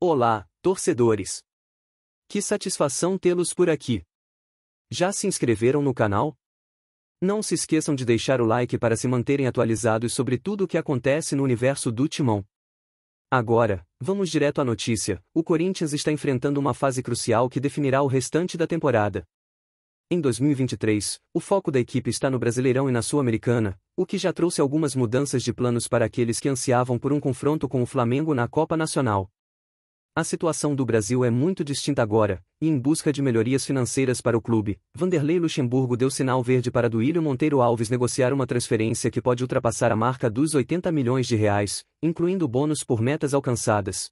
Olá, torcedores! Que satisfação tê-los por aqui! Já se inscreveram no canal? Não se esqueçam de deixar o like para se manterem atualizados sobre tudo o que acontece no universo do Timão. Agora, vamos direto à notícia: o Corinthians está enfrentando uma fase crucial que definirá o restante da temporada. Em 2023, o foco da equipe está no Brasileirão e na Sul-Americana, o que já trouxe algumas mudanças de planos para aqueles que ansiavam por um confronto com o Flamengo na Copa Nacional. A situação do Brasil é muito distinta agora, e em busca de melhorias financeiras para o clube, Vanderlei Luxemburgo deu sinal verde para Duílio Monteiro Alves negociar uma transferência que pode ultrapassar a marca dos 80 milhões de reais, incluindo bônus por metas alcançadas.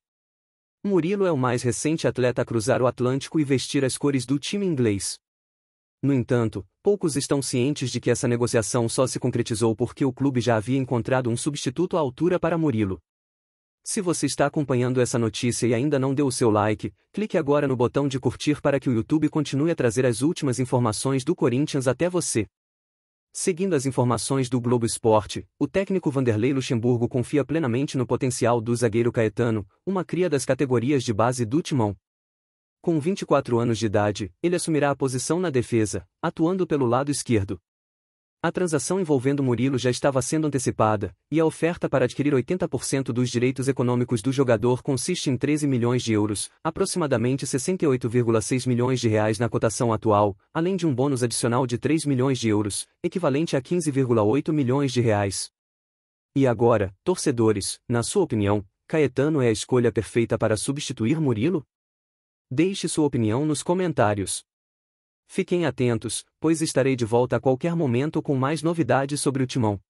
Murilo é o mais recente atleta a cruzar o Atlântico e vestir as cores do time inglês. No entanto, poucos estão cientes de que essa negociação só se concretizou porque o clube já havia encontrado um substituto à altura para Murilo. Se você está acompanhando essa notícia e ainda não deu o seu like, clique agora no botão de curtir para que o YouTube continue a trazer as últimas informações do Corinthians até você. Seguindo as informações do Globo Esporte, o técnico Vanderlei Luxemburgo confia plenamente no potencial do zagueiro Caetano, uma cria das categorias de base do Timão. Com 24 anos de idade, ele assumirá a posição na defesa, atuando pelo lado esquerdo. A transação envolvendo Murilo já estava sendo antecipada, e a oferta para adquirir 80% dos direitos econômicos do jogador consiste em 13 milhões de euros, aproximadamente 68,6 milhões de reais na cotação atual, além de um bônus adicional de 3 milhões de euros, equivalente a 15,8 milhões de reais. E agora, torcedores, na sua opinião, Caetano é a escolha perfeita para substituir Murilo? Deixe sua opinião nos comentários. Fiquem atentos, pois estarei de volta a qualquer momento com mais novidades sobre o timão.